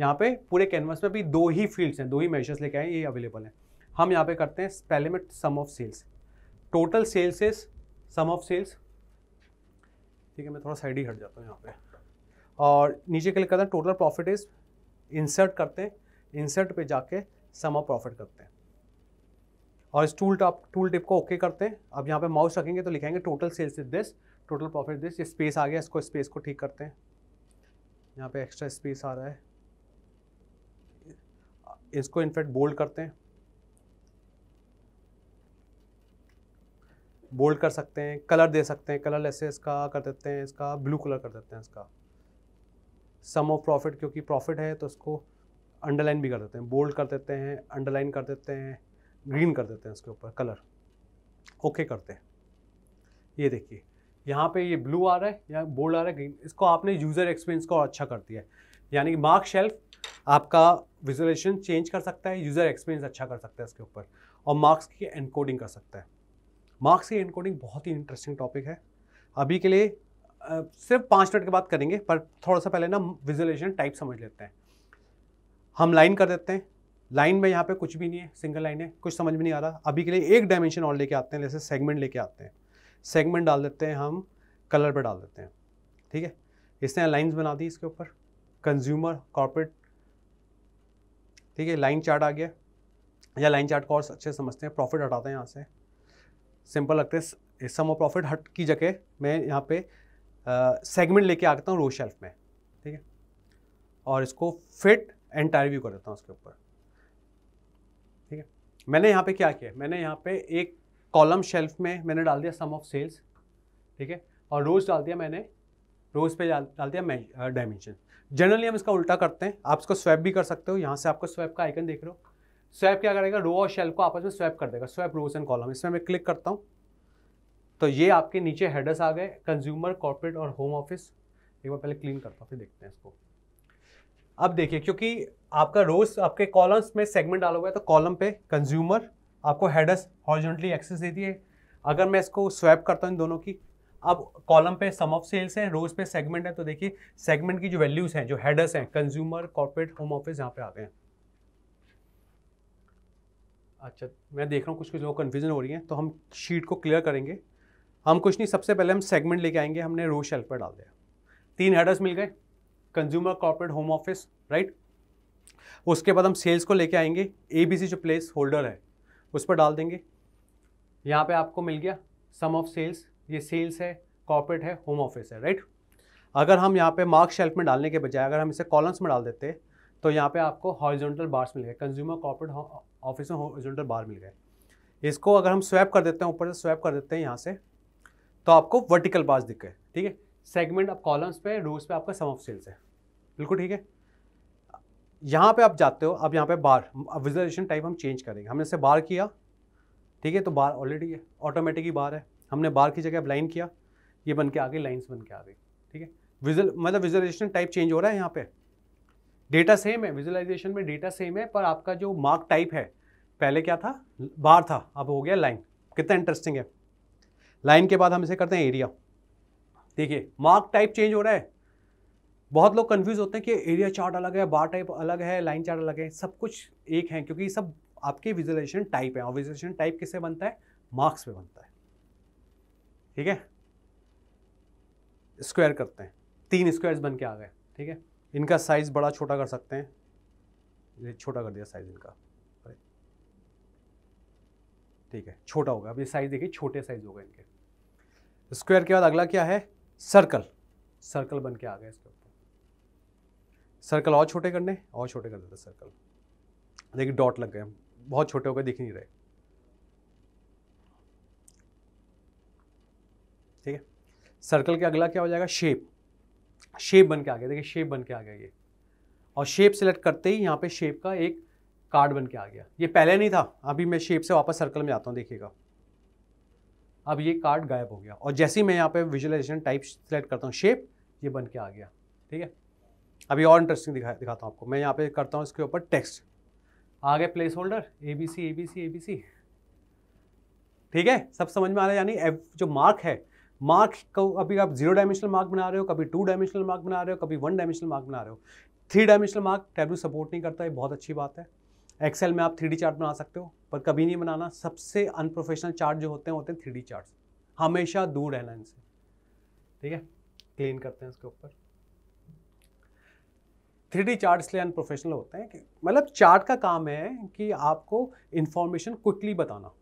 यहाँ पे पूरे कैनवस में भी दो ही फील्ड्स हैं दो ही मेजर्स लेके आए ये अवेलेबल हैं हम यहाँ पे करते हैं पहले में sum of sales total sales is sum of sales ठीक है मैं थोड़ा साइड ही हट जाता हूँ यहाँ पे और नीचे क्लिक करते हैं टोटल प्रॉफिट इज इंसर्ट करते हैं इंसर्ट पे जाके ऑफ प्रॉफिट करते हैं और इस टूल टॉप टूल टिप को ओके okay करते हैं अब यहाँ पे माउस रखेंगे तो लिखेंगे total sales is this total profit this space आ गया इसको स्पेस को ठीक करते हैं यहाँ पे एक्स्ट्रा स्पेस आ रहा है इसको इनफैक्ट बोल्ड करते हैं बोल्ड कर सकते हैं कलर दे सकते हैं कलर ऐसे इसका कर देते हैं इसका ब्लू कलर कर देते हैं इसका सम ऑफ प्रॉफिट क्योंकि प्रॉफिट है तो इसको अंडरलाइन भी कर देते हैं बोल्ड कर देते हैं अंडरलाइन कर देते हैं ग्रीन कर देते हैं इसके ऊपर कलर ओके करते हैं ये देखिए यहाँ पे ये ब्लू आ रहा है या बोल्ड आ रहा है ग्रीन इसको आपने यूज़र एक्सपीरियंस को और अच्छा कर दिया है यानी कि मार्क शेल्फ आपका विजुलेशन चेंज कर सकता है यूज़र एक्सपीरियंस अच्छा कर सकता है इसके ऊपर और मार्क्स की एनकोडिंग कर सकता है मार्क्स की एनकोडिंग बहुत ही इंटरेस्टिंग टॉपिक है अभी के लिए आ, सिर्फ पाँच मिनट के बाद करेंगे पर थोड़ा सा पहले ना विजुलेशन टाइप समझ लेते हैं हम लाइन कर देते हैं लाइन में यहाँ पे कुछ भी नहीं है सिंगल लाइन है कुछ समझ में नहीं आ रहा अभी के लिए एक डायमेंशन और लेके आते हैं जैसे सेगमेंट लेके आते हैं सेगमेंट डाल देते हैं हम कलर पर डाल देते हैं ठीक है इसने लाइन्स बना दी इसके ऊपर कंज्यूमर कॉर्पोरेट ठीक है लाइन चार्ट आ गया या लाइन चार्ट को और अच्छे समझते हैं प्रॉफिट हटाते हैं यहाँ से सिंपल लगते हैं सम और प्रॉफिट हट की जगह मैं यहाँ पे सेगमेंट लेके आ करता हूँ रो शेल्फ में ठीक है और इसको फिट एंटायर व्यू कर देता हूँ उसके ऊपर ठीक है मैंने यहाँ पे क्या किया मैंने यहाँ पे एक कॉलम शेल्फ में मैंने डाल दिया सम ऑफ सेल्स ठीक है और रोज़ डाल दिया मैंने रोज़ पे डाल डाल दिया डायमेंशन जनरली हम इसका उल्टा करते हैं आप इसको स्वैप भी कर सकते हो यहाँ से आपको स्वैप का आइकन देख रहे हो स्वैप क्या करेगा रो और शेल को आपस में स्वैप कर देगा स्वैप रोज एंड कॉलम इसमें मैं क्लिक करता हूँ तो ये आपके नीचे हेडर्स आ गए कंज्यूमर कॉर्पोरेट और होम ऑफिस एक बार पहले क्लीन करता हूँ फिर देखते हैं इसको अब देखिए क्योंकि आपका रोज आपके कॉलम्स में सेगमेंट डाला हुआ है तो कॉलम पे कंज्यूमर आपको हेडर्स हॉर्जेंटली एक्सेस देती है अगर मैं इसको स्वैप करता हूँ इन दोनों की अब कॉलम पे सम ऑफ सेल्स हैं रोज पे सेगमेंट है तो देखिए सेगमेंट की जो वैल्यूज़ हैं जो हेडर्स हैं कंज्यूमर कॉर्पोरेट होम ऑफिस यहाँ पे आ गए हैं अच्छा मैं देख रहा हूँ कुछ कुछ लोग कन्फ्यूजन हो रही है तो हम शीट को क्लियर करेंगे हम कुछ नहीं सबसे पहले हम सेगमेंट लेके आएंगे हमने रो शेल्फ पर डाल दिया तीन हेडर्स मिल गए consumer corporate home office right उसके बाद हम सेल्स को लेके आएंगे ए बी सी जो प्लेस होल्डर है उस पर डाल देंगे यहाँ पे आपको मिल गया सम ऑफ सेल्स ये सेल्स है कॉर्पोरेट है होम ऑफिस है राइट अगर हम यहाँ पे मार्क शेल्फ में डालने के बजाय अगर हम इसे कॉलम्स में डाल देते तो यहाँ पे आपको हॉरिजॉन्टल बार्स मिल गए कंज्यूमर कॉर्पोरेट ऑफिस में हॉरिजॉन्टल बार मिल गए इसको अगर हम स्वैप कर देते हैं ऊपर से स्वैप कर देते हैं यहाँ से तो आपको वर्टिकल बार्स दिख गए ठीक है सेगमेंट आप कॉलम्स पे रोज पे आपका सम ऑफ सेल्स है बिल्कुल ठीक है यहाँ पे आप जाते हो अब यहाँ पे बार विजुलाइजेशन टाइप हम चेंज करेंगे हमने इसे बार किया ठीक है तो बार ऑलरेडी है ऑटोमेटिक ही बार है हमने बार की जगह अब लाइन किया ये बन के आ गई लाइन्स बन के आ गई ठीक है विजुअल मतलब विजुलाइजेशन टाइप चेंज हो रहा है यहाँ पर डेटा सेम है विजुलाइजेशन में डेटा सेम है पर आपका जो मार्क टाइप है पहले क्या था बार था अब हो गया लाइन कितना इंटरेस्टिंग है लाइन के बाद हम इसे करते हैं एरिया देखिए मार्क टाइप चेंज हो रहा है बहुत लोग कन्फ्यूज होते हैं कि एरिया चार्ट अलग है बार टाइप अलग है लाइन चार्ट अलग है सब कुछ एक है क्योंकि सब आपके विजुलाइजेशन टाइप है और विजुलाइजेशन टाइप किससे बनता है मार्क्स पे बनता है ठीक है स्क्वायर करते हैं तीन स्क्वायर्स बन के आ गए ठीक है इनका साइज़ बड़ा छोटा कर सकते हैं ये छोटा कर दिया साइज़ इनका ठीक है छोटा होगा अब ये साइज़ देखिए छोटे साइज़ होगा इनके स्क्वायर के बाद अगला क्या है सर्कल सर्कल बन के आ गए इसके ऊपर सर्कल और छोटे करने और छोटे कर देते सर्कल देखिए डॉट लग गए बहुत छोटे हो गए दिख नहीं रहे ठीक है सर्कल के अगला क्या हो जाएगा शेप शेप बन के आ गया देखिए शेप बन के आ गया ये और शेप सेलेक्ट करते ही यहाँ पे शेप का एक कार्ड बन के आ गया ये पहले नहीं था अभी मैं शेप से वापस सर्कल में आता हूँ देखिएगा अब ये कार्ड गायब हो गया और जैसे ही मैं यहाँ पे विजुअलाइजेशन टाइप सेलेक्ट करता हूँ शेप ये बन के आ गया ठीक है अभी और इंटरेस्टिंग दिखा दिखाता हूँ आपको मैं यहाँ पे करता हूँ इसके ऊपर टेक्स्ट आ गया placeholder A B C A B C A B C ठीक है सब समझ में आ रहा है यानी जो मार्क है मार्क को अभी आप जीरो डायमेंशनल मार्क बना रहे हो कभी टू डायमेंशनल मार्क बना रहे हो कभी वन डायमेंशनल मार्क बना रहे हो three dimensional mark Tableau support नहीं करता है बहुत अच्छी बात है एक्सेल में आप थ्री चार्ट बना सकते हो पर कभी नहीं बनाना सबसे अनप्रोफेशनल चार्ट जो होते हैं होते हैं थ्री चार्ट हमेशा दूर रहना इनसे ठीक है क्लीन करते हैं इसके ऊपर थ्री डी चार्ट इसलिए अनप्रोफेशनल होते हैं कि मतलब चार्ट का काम है कि आपको इन्फॉर्मेशन क्विकली बताना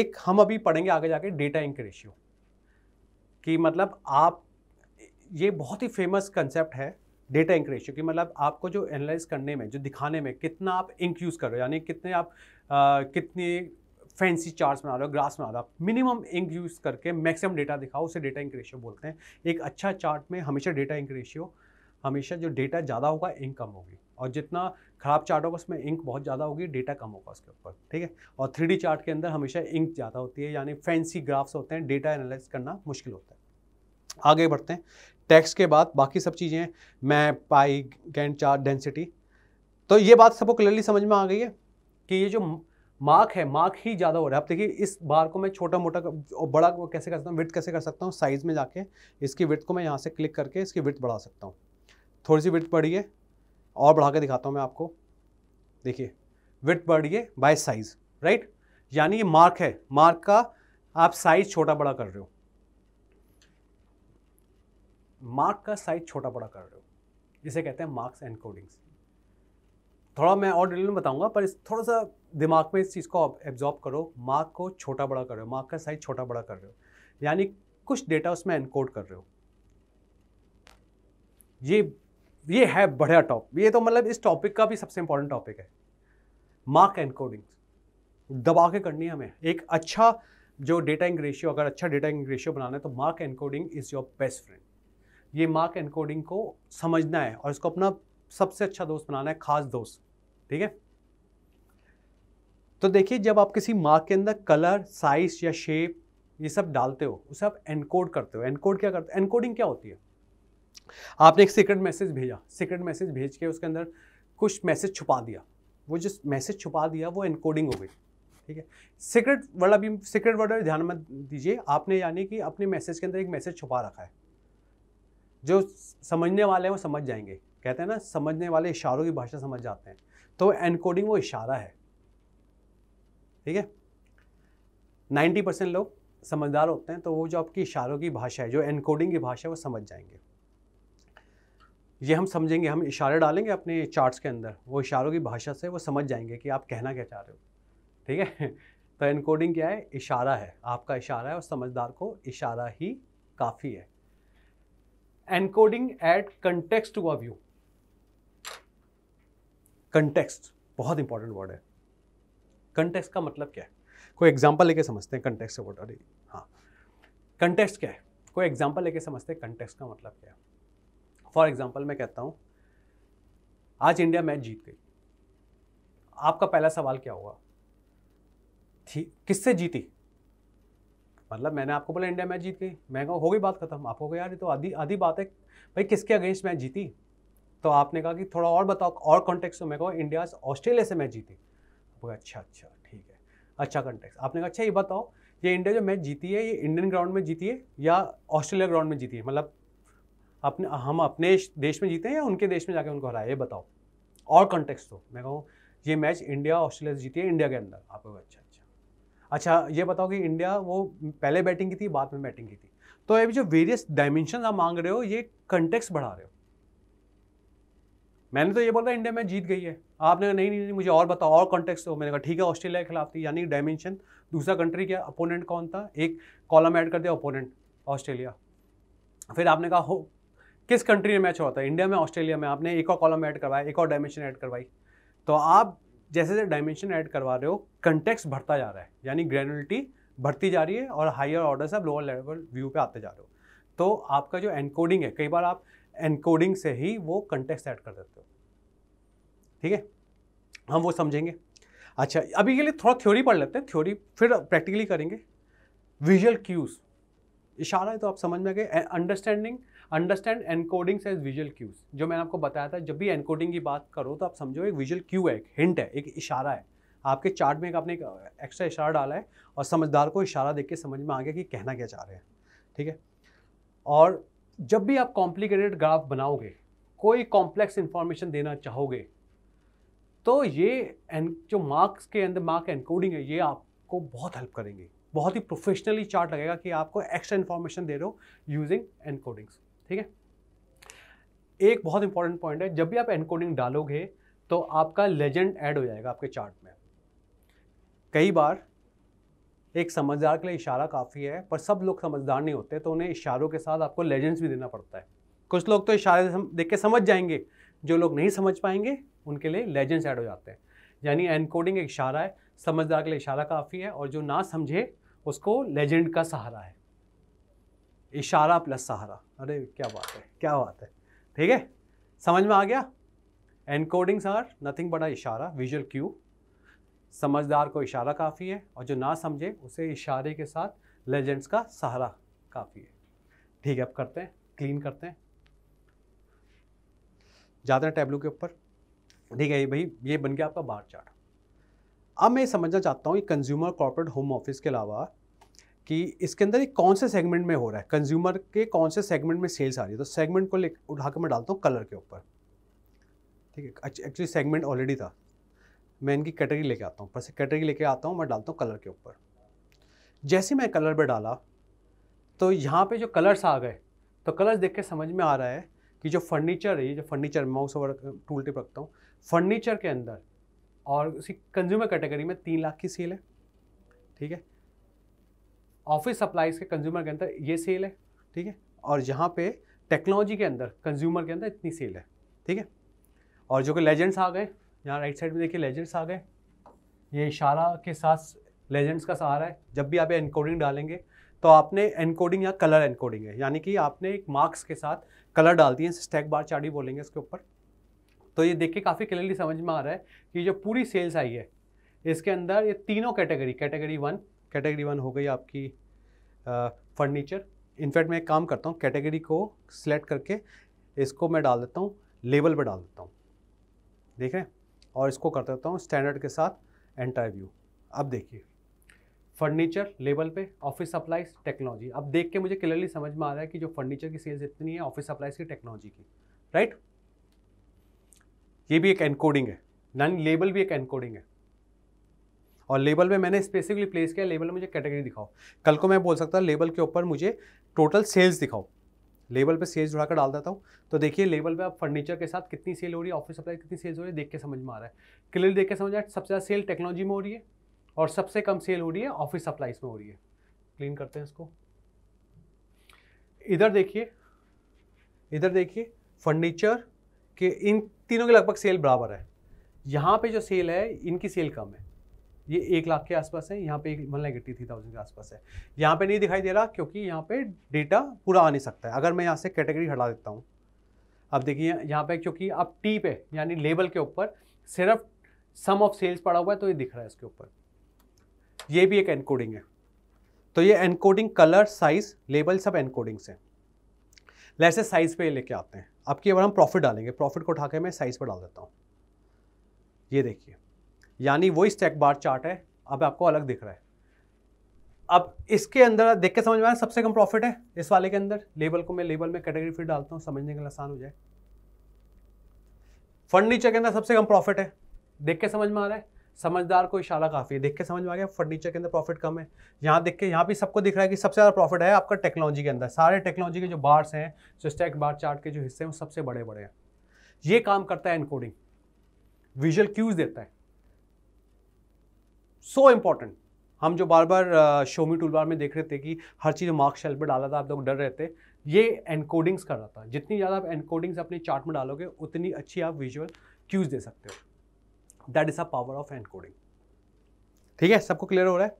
एक हम अभी पढ़ेंगे आगे जाके डेटा इंक रेशियो कि मतलब आप ये बहुत ही फेमस कंसेप्ट है डेटा इंक रेशियो कि मतलब आपको जो एनालाइज करने में जो दिखाने में कितना आप इंक यूज़ कर रहे हो यानी कितने आप आ, कितने फैंसी चार्ट्स बना रहे हो ग्राफ्स बना रहे हो मिनिमम इंक यूज़ करके मैक्सिमम डेटा दिखाओ उसे डेटा इंक रेशियो बोलते हैं एक अच्छा चार्ट में हमेशा डेटा इंक रेशियो हमेशा जो डेटा ज़्यादा होगा इंक कम होगी और जितना ख़राब चार्ट होगा उसमें इंक बहुत ज़्यादा होगी डेटा कम होगा उसके ऊपर ठीक है और थ्री चार्ट के अंदर हमेशा इंक ज़्यादा होती है यानी फैंसी ग्राफ्स होते हैं डेटा एनालाइज करना मुश्किल होता है आगे बढ़ते हैं टैक्स के बाद बाकी सब चीज़ें मैं पाई गैंड चार्ज डेंसिटी तो ये बात सबको क्लियरली समझ में आ गई है कि ये जो मार्क है मार्क ही ज़्यादा हो रहा है आप देखिए इस बार को मैं छोटा मोटा और बड़ा को कैसे कर सकता हूँ विथ कैसे कर सकता हूँ साइज़ में जाके इसकी विथ को मैं यहाँ से क्लिक करके इसकी विथ बढ़ा सकता हूँ थोड़ी सी विथ बढ़ी है और बढ़ा के दिखाता हूँ मैं आपको देखिए विथ बढ़ी है बाय साइज़ राइट यानी ये मार्क है मार्क का आप साइज़ छोटा बड़ा कर रहे हो मार्क का साइज छोटा बड़ा कर रहे हो इसे कहते हैं मार्क्स एंड कोडिंग्स थोड़ा मैं और डिटेल में बताऊंगा पर इस थोड़ा सा दिमाग में इस चीज़ को एब्जॉर्ब करो मार्क को छोटा बड़ा कर रहे हो मार्क का साइज छोटा बड़ा कर रहे हो यानी कुछ डेटा उसमें एनकोड कर रहे हो ये ये है बढ़िया टॉप ये तो मतलब इस टॉपिक का भी सबसे इंपॉर्टेंट टॉपिक है मार्क एनकोडिंग्स दबा के करनी है हमें एक अच्छा जो डेटा इंग रेशियो अगर अच्छा डेटा इंग रेशियो बनाना है तो mark encoding is your best friend ये मार्क एनकोडिंग को समझना है और इसको अपना सबसे अच्छा दोस्त बनाना है खास दोस्त ठीक है तो देखिए जब आप किसी मार्क के अंदर कलर साइज या शेप ये सब डालते हो उसे आप एनकोड करते हो एनकोड क्या करते हो एनकोडिंग क्या होती है आपने एक सीक्रेट मैसेज भेजा सीक्रेट मैसेज भेज के उसके अंदर कुछ मैसेज छुपा दिया वो जो मैसेज छुपा दिया वो एनकोडिंग हो गई ठीक है सीक्रेट वर्ड अभी सीक्रेट वर्ड ध्यान मत दीजिए आपने यानी कि अपने मैसेज के अंदर एक मैसेज छुपा रखा है जो समझने वाले हैं वो समझ जाएंगे कहते हैं ना समझने वाले इशारों की भाषा समझ जाते हैं तो एनकोडिंग वो इशारा है ठीक है नाइन्टी परसेंट लोग समझदार होते हैं तो वो जो आपकी इशारों की भाषा है जो एनकोडिंग की भाषा है वो समझ जाएंगे ये हम समझेंगे हम इशारे डालेंगे अपने चार्ट्स के अंदर वो इशारों की भाषा से वो समझ जाएंगे कि आप कहना क्या चाह रहे हो ठीक है *laughs* तो एनकोडिंग क्या है इशारा है आपका इशारा है और समझदार को इशारा ही काफ़ी है encoding at context to view context बहुत इंपॉर्टेंट वर्ड है कंटेक्स्ट का मतलब क्या है कोई एग्जाम्पल लेके समझते हैं कंटेक्स से वर्ड अरे हाँ कंटेक्स्ट क्या है कोई एग्जाम्पल लेके समझते हैं कंटेक्स्ट का मतलब क्या है फॉर एग्जाम्पल मैं कहता हूँ आज इंडिया मैच जीत गई आपका पहला सवाल क्या होगा थी किससे जीती मतलब मैंने आपको बोला इंडिया मैच जीत गई मैं कहूँ हो गई बात खत्म आप हो गए यार ये तो आधी आधी बात है भाई किसके अगेंस्ट मैच जीती तो आपने कहा कि थोड़ा और बताओ और कॉन्टेक्स्ट मैं कहूँ इंडिया ऑस्ट्रेलिया से मैच जीती बोले अच्छा अच्छा ठीक है अच्छा कॉन्टेक्स्ट आपने कहा अच्छा ये बताओ ये इंडिया जो मैच जीती है ये इंडियन ग्राउंड में जीती है या ऑस्ट्रेलिया ग्राउंड में जीती है मतलब अपने हम अपने देश में जीते हैं या उनके देश में जाके उनको हराया ये बताओ और कॉन्टेक्स्ट तो मैं कहूँ ये मैच इंडिया ऑस्ट्रेलिया से जीती है इंडिया के अंदर आपको अच्छा अच्छा ये बताओ कि इंडिया वो पहले बैटिंग की थी बाद में बैटिंग की थी तो अभी जो वेरियस डायमेंशन आप मांग रहे हो ये कंटेक्स बढ़ा रहे हो मैंने तो ये बोला इंडिया में जीत गई है आपने कहा नहीं, नहीं नहीं मुझे और बताओ और कॉन्टेक्स हो मैंने कहा ठीक है ऑस्ट्रेलिया के खिलाफ थी यानी डायमेंशन दूसरा कंट्री क्या अपोनेंट कौन था एक कॉलम ऐड कर दिया अपोनेंट ऑस्ट्रेलिया फिर आपने कहा हो किस कंट्री में मैच हुआ था इंडिया में ऑस्ट्रेलिया में आपने एक और कॉलम ऐड करवाया एक और डायमेंशन ऐड करवाई तो आप जैसे जैसे डायमेंशन ऐड करवा रहे हो कंटेक्स बढ़ता जा रहा है यानी ग्रेनुलिटी बढ़ती जा रही है और हायर ऑर्डर से आप लोअर लेवल व्यू पे आते जा रहे हो तो आपका जो एनकोडिंग है कई बार आप एनकोडिंग से ही वो कंटेक्स ऐड कर देते हो ठीक है हम वो समझेंगे अच्छा अभी के लिए थोड़ा थ्योरी पढ़ लेते हैं थ्योरी फिर प्रैक्टिकली करेंगे विजुअल क्यूज़ इशारा है तो आप समझ में आ गए understanding understand encodings as visual cues जो मैंने आपको बताया था जब भी एनकोडिंग की बात करो तो आप समझो एक विजुअल क्यू है एक हिंट है एक इशारा है आपके चार्ट में एक आपने एक एक्स्ट्रा इशारा डाला है और समझदार को इशारा देख के समझ में आ गया कि कहना क्या चाह रहे हैं ठीक है और जब भी आप कॉम्प्लिकेटेड ग्राफ बनाओगे कोई कॉम्प्लेक्स इन्फॉर्मेशन देना चाहोगे तो ये एन जो मार्क्स के अंदर मार्क एनकोडिंग है ये आपको बहुत हेल्प करेंगे बहुत ही प्रोफेशनली चार्ट लगेगा कि आपको एक्स्ट्रा इन्फॉर्मेशन दे रहे हो यूजिंग एनकोडिंग्स ठीक है एक बहुत इंपॉर्टेंट पॉइंट है जब भी आप एनकोडिंग डालोगे तो आपका लेजेंड ऐड हो जाएगा आपके चार्ट में कई बार एक समझदार के लिए इशारा काफ़ी है पर सब लोग समझदार नहीं होते तो उन्हें इशारों के साथ आपको लेजेंड्स भी देना पड़ता है कुछ लोग तो इशारे से देख के समझ जाएंगे जो लोग नहीं समझ पाएंगे उनके लिए लेजेंड्स ऐड हो जाते हैं यानी एनकोडिंग एक इशारा है समझदार के लिए इशारा काफ़ी है और जो ना समझे उसको लेजेंड का सहारा है इशारा प्लस सहारा अरे क्या बात है क्या बात है ठीक है समझ में आ गया एनकोडिंग्स आर नथिंग बड़ा इशारा विजुअल क्यू समझदार को इशारा काफ़ी है और जो ना समझे उसे इशारे के साथ लेजेंड्स का सहारा काफ़ी है ठीक है अब करते हैं क्लीन करते हैं जाते हैं टेबलों के ऊपर ठीक है ये भाई ये बन गया आपका बार चार्ट अब मैं समझना चाहता हूँ कि कंज्यूमर कॉर्पोरेट होम ऑफिस के अलावा कि इसके अंदर ये कौन से सेगमेंट में हो रहा है कंज्यूमर के कौन से सेगमेंट में सेल्स आ रही है तो सेगमेंट को ले उठा के मैं डालता हूँ कलर के ऊपर ठीक है एक्चुअली सेगमेंट ऑलरेडी था मैं इनकी कैटेगरी लेके आता हूँ पर से कैटेगरी लेके आता हूँ मैं डालता हूँ कलर के ऊपर जैसे मैं कलर पर डाला तो यहाँ पर जो कलर्स आ गए तो कलर्स देख के समझ में आ रहा है कि जो फर्नीचर है जो furniture mouse over tool tip रखता हूँ फर्नीचर के अंदर और उसी कंज्यूमर कैटेगरी में तीन लाख की सेल है ठीक है ऑफिस सप्लाईज के कंज्यूमर के अंदर ये सेल है ठीक है और यहाँ पे टेक्नोलॉजी के अंदर कंज्यूमर के अंदर इतनी सेल है ठीक है और जो कि लेजेंड्स आ गए यहाँ राइट साइड में देखिए लेजेंड्स आ गए ये इशारा के साथ लेजेंड्स का सहारा है जब भी आप एनकोडिंग डालेंगे तो आपने एनकोडिंग या कलर एनकोडिंग है यानी कि आपने एक मार्क्स के साथ कलर डाल दिए स्टैक बार चाड़ी बोलेंगे इसके ऊपर तो ये देख के काफ़ी क्लियरली समझ में आ रहा है कि जो पूरी सेल्स आई है इसके अंदर ये तीनों category category one category one हो गई आपकी फर्नीचर इनफैक्ट मैं एक काम करता हूँ कैटेगरी को सिलेक्ट करके इसको मैं डाल देता हूँ लेबल पर डाल देता हूँ देख रहे हैं और इसको कर देता हूँ स्टैंडर्ड के साथ एंटायर व्यू अब देखिए फर्नीचर लेवल पे ऑफिस सप्लाइज टेक्नोलॉजी अब देख के मुझे क्लियरली समझ में आ रहा है कि जो फर्नीचर की सेल्स इतनी है ऑफिस सप्लाइज की टेक्नोलॉजी की राइट ये भी एक एनकोडिंग है नन लेबल भी एक एनकोडिंग है और लेबल में मैंने स्पेसिफिकली प्लेस किया लेबल में मुझे कैटेगरी दिखाओ कल को मैं बोल सकता लेबल के ऊपर मुझे टोटल सेल्स दिखाओ लेबल पे सेल्स जुड़ा कर डाल देता हूँ तो देखिए लेबल पे आप फर्नीचर के साथ कितनी सेल हो रही है ऑफिस सप्लाई कितनी सेल्स हो रही है देख के समझ में आ रहा है क्लियर देख के समझ आ रहा है सबसे ज़्यादा सेल टेक्नोलॉजी में हो रही है और सबसे कम सेल हो रही है ऑफिस सप्लाईज में हो रही है क्लीन करते हैं इसको इधर देखिए इधर देखिए फर्नीचर के इन तीनों के लगभग सेल बराबर है यहाँ पे जो सेल है इनकी सेल कम है ये एक लाख के आसपास है यहाँ पे एक one lakh eighty three thousand के आसपास है यहाँ पे नहीं दिखाई दे रहा क्योंकि यहाँ पे डेटा पूरा आ नहीं सकता है अगर मैं यहाँ से कैटेगरी हटा देता हूँ अब देखिए यहाँ पे क्योंकि आप टी पे यानी लेबल के ऊपर सिर्फ सम ऑफ सेल्स पड़ा हुआ है तो ये दिख रहा है इसके ऊपर ये भी एक एनकोडिंग है तो ये एनकोडिंग कलर साइज लेबल सब एनकोडिंग्स हैं लैसे साइज पे लेके आते हैं आपकी अगर हम प्रॉफिट डालेंगे प्रॉफिट को उठा के मैं साइज पर डाल देता हूँ ये देखिए यानी वही स्टैक बार चार्ट है अब आपको अलग दिख रहा है अब इसके अंदर देख के समझ में आया सबसे कम प्रॉफिट है इस वाले के अंदर लेबल को मैं लेबल में कैटेगरी फिर डालता हूँ समझने के लिए आसान हो जाए फर्नीचर के अंदर सबसे कम प्रॉफिट है देख के समझ में आ रहा है समझदार को इशारा काफ़ी है देख के समझ में आ गया फर्नीचर के अंदर प्रॉफिट कम है यहाँ देख के यहाँ भी सबको दिख रहा है कि सबसे ज़्यादा प्रॉफिट है आपका टेक्नोलॉजी के अंदर सारे टेक्नोलॉजी के जो बार्स हैं जो स्टैक बार चार्ट के जो हिस्से हैं वो सबसे बड़े बड़े हैं ये काम करता है एनकोडिंग विजुअल क्यूज देता है सो इम्पॉर्टेंट हम जो बार बार शोमी टूल बार में देख रहे थे कि हर चीज़ मार्क शेल पर डाला था आप लोग डर रहे थे ये एनकोडिंग्स कर रहा था जितनी ज़्यादा आप एनकोडिंग्स अपने चार्ट में डालोगे उतनी अच्छी आप विजुअल क्यूज दे सकते हो that is a power of encoding ठीक है सबको क्लियर हो रहा है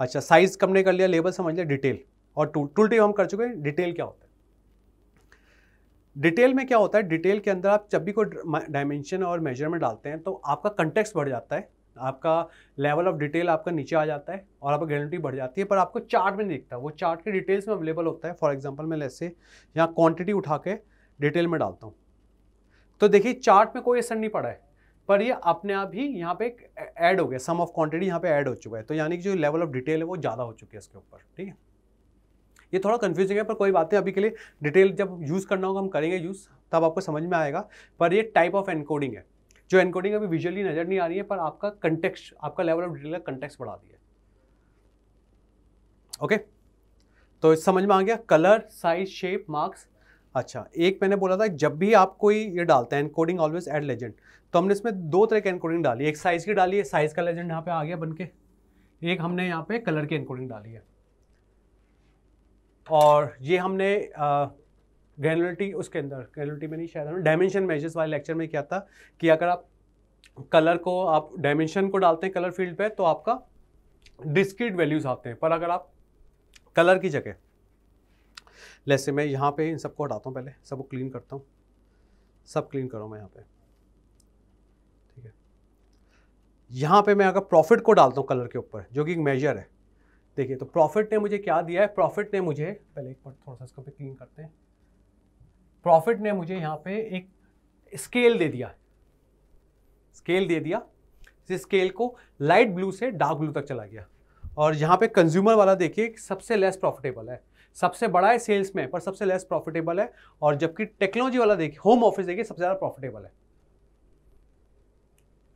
अच्छा साइज कम ने कर लिया लेबल समझ लिया डिटेल और टूल टूल टिप हम कर चुके हैं डिटेल क्या होता है डिटेल में क्या होता है डिटेल के अंदर आप जब भी कोई डायमेंशन और मेजरमेंट डालते हैं तो आपका कंटेक्स बढ़ जाता है आपका लेवल ऑफ डिटेल आपका नीचे आ जाता है और आपका गारंटी बढ़ जाती है पर आपको चार्ट में नहीं दिखता वो चार्ट के डिटेल्स में अवेलेबल होता है फॉर एग्जाम्पल मैं लेसे यहाँ क्वान्टिटी उठा के डिटेल में डालता हूँ तो देखिए चार्ट में कोई असर नहीं पड़ा है पर ये अपने आप ही यहाँ पे ऐड हो गया सम ऑफ क्वांटिटी यहाँ पे ऐड हो चुका है तो यानी कि जो लेवल ऑफ डिटेल है वो ज़्यादा हो चुकी है इसके ऊपर ठीक है ये थोड़ा कन्फ्यूजिंग है पर कोई बात नहीं अभी के लिए डिटेल जब यूज़ करना होगा हम करेंगे यूज़ तब आपको समझ में आएगा पर ये टाइप ऑफ एनकोडिंग है जो एनकोडिंग अभी विजुअली नजर नहीं आ रही है पर आपका कंटेक्स आपका लेवल ऑफ डिटेल का कंटेक्स बढ़ा दिया ओके तो इस समझ में आ गया कलर साइज शेप मार्क्स अच्छा एक मैंने बोला था जब भी आप कोई ये डालते हैं एनकोडिंग ऑलवेज एड लेजेंड तो हमने इसमें दो तरह की एनकोडिंग डाली एक साइज की डाली है साइज का लेजेंड यहाँ पे आ गया बन के एक हमने यहाँ पे कलर की एनकोडिंग डाली है और ये हमने ग्रेनुलरिटी उसके अंदर ग्रेनुलरिटी में नहीं शायद डायमेंशन मेजर्स वाले लेक्चर में क्या था कि अगर आप कलर को आप डायमेंशन को डालते हैं कलर फील्ड पे तो आपका डिस्क्रीट वैल्यूज आते हैं पर अगर आप कलर की जगह जैसे मैं यहाँ पे इन सबको हटाता हूँ पहले सबको क्लीन करता हूँ सब क्लीन करो मैं यहाँ पे ठीक है यहाँ पे मैं अगर प्रॉफिट को डालता हूँ कलर के ऊपर जो कि एक मेजर है देखिए तो प्रॉफिट ने मुझे क्या दिया है प्रॉफिट ने मुझे पहले एक बार थोड़ा सा इसको भी क्लीन करते हैं प्रॉफिट ने मुझे यहाँ पे एक स्केल दे दिया स्केल दे दिया इस स्केल को लाइट ब्लू से डार्क ब्लू तक चला गया और यहाँ पे कंज्यूमर वाला देखिए सबसे लेस प्रॉफिटेबल है सबसे बड़ा है सेल्स में पर सबसे लेस प्रॉफिटेबल है और जबकि टेक्नोलॉजी वाला देखिए होम ऑफिस देखिए सबसे ज़्यादा प्रॉफिटेबल है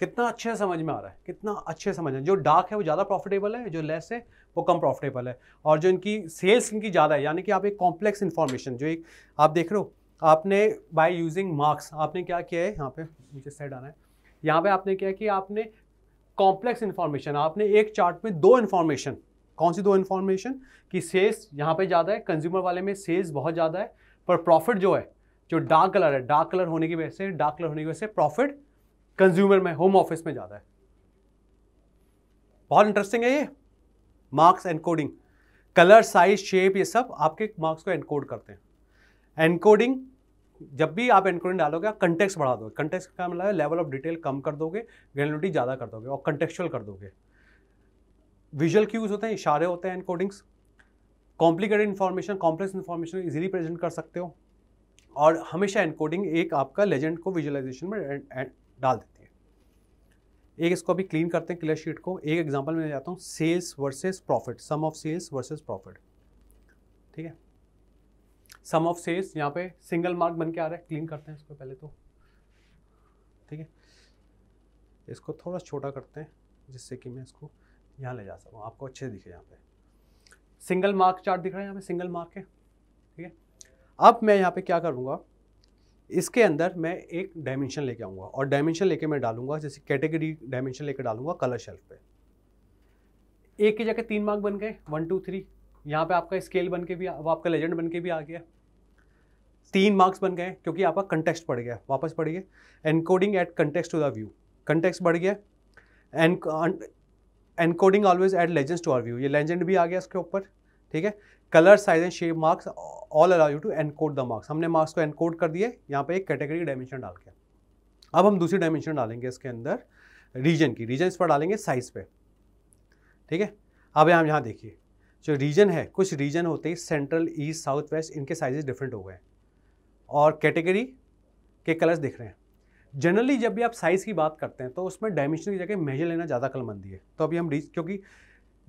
कितना अच्छे समझ में आ रहा है कितना अच्छे समझ में जो डार्क है वो ज़्यादा प्रॉफिटेबल है जो लेस है वो कम प्रॉफिटेबल है और जो इनकी सेल्स इनकी ज़्यादा है यानी कि आप एक कॉम्प्लेक्स इन्फॉर्मेशन जो एक आप देख रहे हो आपने बाय यूजिंग मार्क्स आपने क्या किया है यहाँ पे मुझे सेट आना है यहाँ पे आपने क्या कि आपने कॉम्प्लेक्स इन्फॉर्मेशन आपने एक चार्ट में दो इन्फॉर्मेशन कौन सी दो इन्फॉर्मेशन कि सेल्स यहाँ पे ज़्यादा है कंज्यूमर वाले में सेल्स बहुत ज़्यादा है पर प्रॉफिट जो है जो डार्क कलर है डार्क कलर होने की वजह से डार्क कलर होने की वजह से प्रॉफिट कंज्यूमर में होम ऑफिस में ज़्यादा है बहुत इंटरेस्टिंग है ये marks encoding colour size shape ये सब आपके मार्क्स को एनकोड करते हैं एनकोडिंग जब भी आप एनकोडिंग डालोगे आप कंटेक्स बढ़ा दोगे कंटेक्स का मतलब है लेवल ऑफ डिटेल कम कर दोगे ग्रेनुलिटी ज़्यादा कर दोगे और कंटेक्चुअल कर दोगे विजुअल क्यूज होते हैं इशारे होते हैं encodings complicated information complex information easily present कर सकते हो और हमेशा एनकोडिंग एक आपका लेजेंड को विजुअलाइजेशन में डाल देती है एक इसको अभी क्लीन करते हैं क्लियर शीट को एक एग्जाम्पल में जाता हूँ sales versus profit sum of sales versus profit ठीक है सम ऑफ सेल्स यहाँ पे सिंगल मार्क बन के आ रहा है क्लीन करते हैं इसको पहले तो ठीक है इसको थोड़ा छोटा करते हैं जिससे कि मैं इसको यहाँ ले जा सकूँ आपको अच्छे दिखे यहाँ पे सिंगल मार्क चार्ट दिख रहा है यहाँ पे सिंगल मार्क है ठीक है अब मैं यहाँ पे क्या करूँगा इसके अंदर मैं एक डायमेंशन लेके आऊँगा और डायमेंशन लेके मैं डालूंगा जैसे कैटेगरी डायमेंशन लेके डालूंगा कलर शेल्फ पे एक की जगह तीन मार्क बन गए वन टू थ्री यहाँ पे आपका स्केल बन के भी अब आपका लेजेंड बन के भी आ गया तीन मार्क्स बन गए क्योंकि आपका कंटेक्स्ट बढ़ गया वापस पढ़िए encoding at context to the view context बढ़ गया encoding always at legends to our view ये लेजेंड भी आ गया इसके ऊपर ठीक है colour size and shape marks all allow you to encode the marks हमने मार्क्स को एनकोड कर दिए यहाँ पे एक कैटेगरी डायमेंशन डाल के अब हम दूसरी डायमेंशन डालेंगे इसके अंदर रीजन की रीजन इस पर डालेंगे साइज पे ठीक है अब हम यहाँ देखिए जो रीजन है कुछ रीजन होते हैं सेंट्रल ईस्ट साउथ वेस्ट इनके साइजेस डिफरेंट हो गए हैं और कैटेगरी के कलर्स दिख रहे हैं जनरली जब भी आप साइज़ की बात करते हैं तो उसमें डायमेंशन की जगह मेजर लेना ज़्यादा कलमंदी है तो अभी हम रीच क्योंकि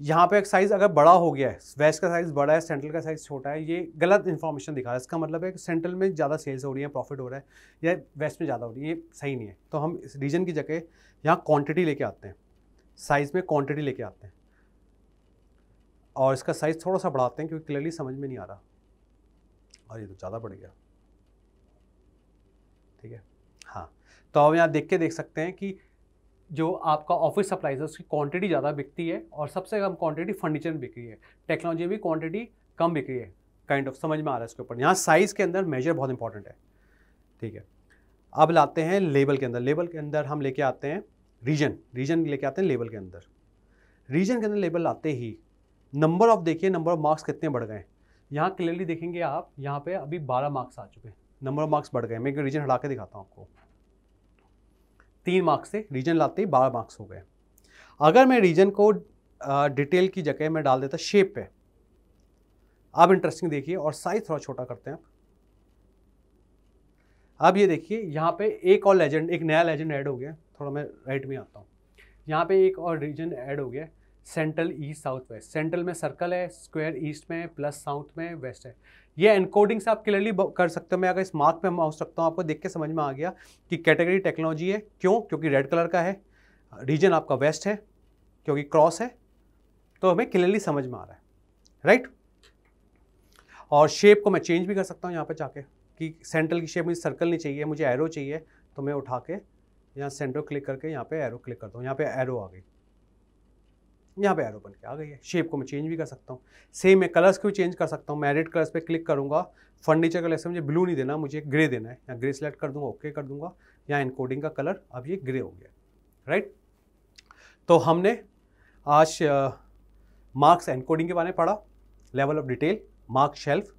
यहाँ पे एक साइज़ अगर बड़ा हो गया है वेस्ट का साइज़ बड़ा है सेंट्रल का साइज़ छोटा है ये गलत इन्फॉर्मेशन दिखा रहा है इसका मतलब है कि सेंट्रल में ज़्यादा सेल्स हो रही है प्रॉफिट हो रहा है या वेस्ट में ज़्यादा हो रही है ये सही नहीं है तो हम इस रीजन की जगह यहाँ क्वान्टिटी लेके आते हैं साइज़ में क्वान्टिटी लेके आते हैं और इसका साइज़ थोड़ा सा बढ़ाते हैं क्योंकि क्लियरली समझ में नहीं आ रहा और ये तो ज़्यादा बढ़ गया ठीक है हाँ तो हम यहाँ देख के देख सकते हैं कि जो आपका ऑफिस सप्लाइज है उसकी क्वांटिटी ज़्यादा बिकती है और सबसे कम क्वांटिटी फर्नीचर में बिक्री है टेक्नोलॉजी भी क्वांटिटी कम बिक्री है काइंड ऑफ समझ में आ रहा है इसके ऊपर यहाँ साइज़ के अंदर मेजर बहुत इंपॉर्टेंट है ठीक है अब लाते हैं लेबल के अंदर लेबल के अंदर हम लेके आते हैं रीजन रीजन लेके आते हैं लेबल के अंदर रीजन के अंदर लेबल आते ही नंबर ऑफ देखिए नंबर ऑफ मार्क्स कितने बढ़ गए हैं यहाँ क्लियरली देखेंगे आप यहाँ पे अभी 12 मार्क्स आ चुके हैं नंबर ऑफ मार्क्स बढ़ गए मैं एक रीजन हटा के दिखाता हूँ आपको तीन मार्क्स से रीजन लाते ही बारह मार्क्स हो गए अगर मैं रीजन को डिटेल की जगह में डाल देता शेप पे आप इंटरेस्टिंग देखिए और साइज थोड़ा छोटा करते हैं अब ये देखिए यहाँ पे एक और लेजेंड एक नया लेजेंड ऐड हो गया थोड़ा मैं राइट में आता हूँ यहाँ पे एक और रीजन ऐड हो गया central east south west central में सर्कल है स्क्वायर ईस्ट में प्लस साउथ में वेस्ट है ये एनकोडिंग से आप क्लियरली कर सकते हो मैं अगर इस मार्क पे पहुँच सकता हूँ आपको देख के समझ में आ गया कि कैटेगरी टेक्नोलॉजी है क्यों क्योंकि रेड कलर का है रीजन आपका वेस्ट है क्योंकि क्रॉस है तो हमें क्लियरली समझ में आ रहा है राइट और शेप को मैं चेंज भी कर सकता हूँ यहाँ पर जाके कि सेंट्रल की शेप मुझे सर्कल नहीं चाहिए मुझे एरो चाहिए तो मैं उठा के यहाँ सेंटर क्लिक करके यहाँ पे एरो क्लिक करता हूँ यहाँ पे एरो आ गई यहाँ पे एरो बन के आ गई है शेप को मैं चेंज भी कर सकता हूँ सेम मैं कलर्स को भी चेंज कर सकता हूँ मैं रेड कलर्स पे क्लिक करूँगा फर्नीचर कलर से मुझे ब्लू नहीं देना मुझे ग्रे देना है यहाँ ग्रे सेलेक्ट कर दूंगा ओके कर दूंगा यहाँ इनकोडिंग का कलर अब ये ग्रे हो गया राइट तो हमने आज मार्क्स एनकोडिंग के बारे में पढ़ा level of detail mark shelf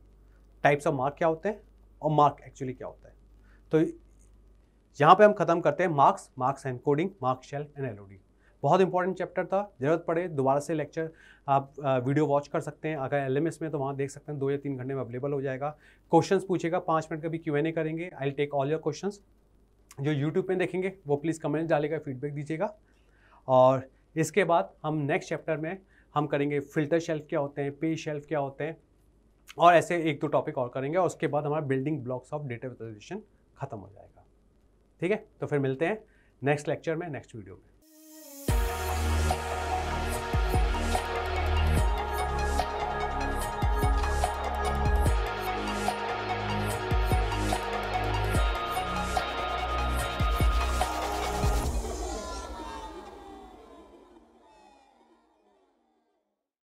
types of mark क्या होते हैं और मार्क एक्चुअली क्या होता है तो यहाँ पे हम ख़त्म करते हैं marks marks encoding marks shelf and LOD बहुत इंपॉर्टेंट चैप्टर था जरूरत पड़े दोबारा से लेक्चर आप वीडियो वॉच कर सकते हैं अगर एल में तो वहाँ देख सकते हैं दो या तीन घंटे में अवेलेबल हो जाएगा क्वेश्चंस पूछेगा पाँच मिनट का भी क्यू करेंगे I take all your questions जो यूट्यूब पे देखेंगे वो प्लीज़ कमेंट डालेगा फीडबैक दीजिएगा और इसके बाद हम नेक्स्ट चैप्टर में हम करेंगे फिल्टर शेल्फ क्या होते हैं पे शेल्फ क्या होते हैं और ऐसे एक दो टॉपिक और करेंगे और उसके बाद हमारा building blocks of data visualisation खत्म हो जाएगा ठीक है तो फिर मिलते हैं नेक्स्ट लेक्चर में नेक्स्ट वीडियो में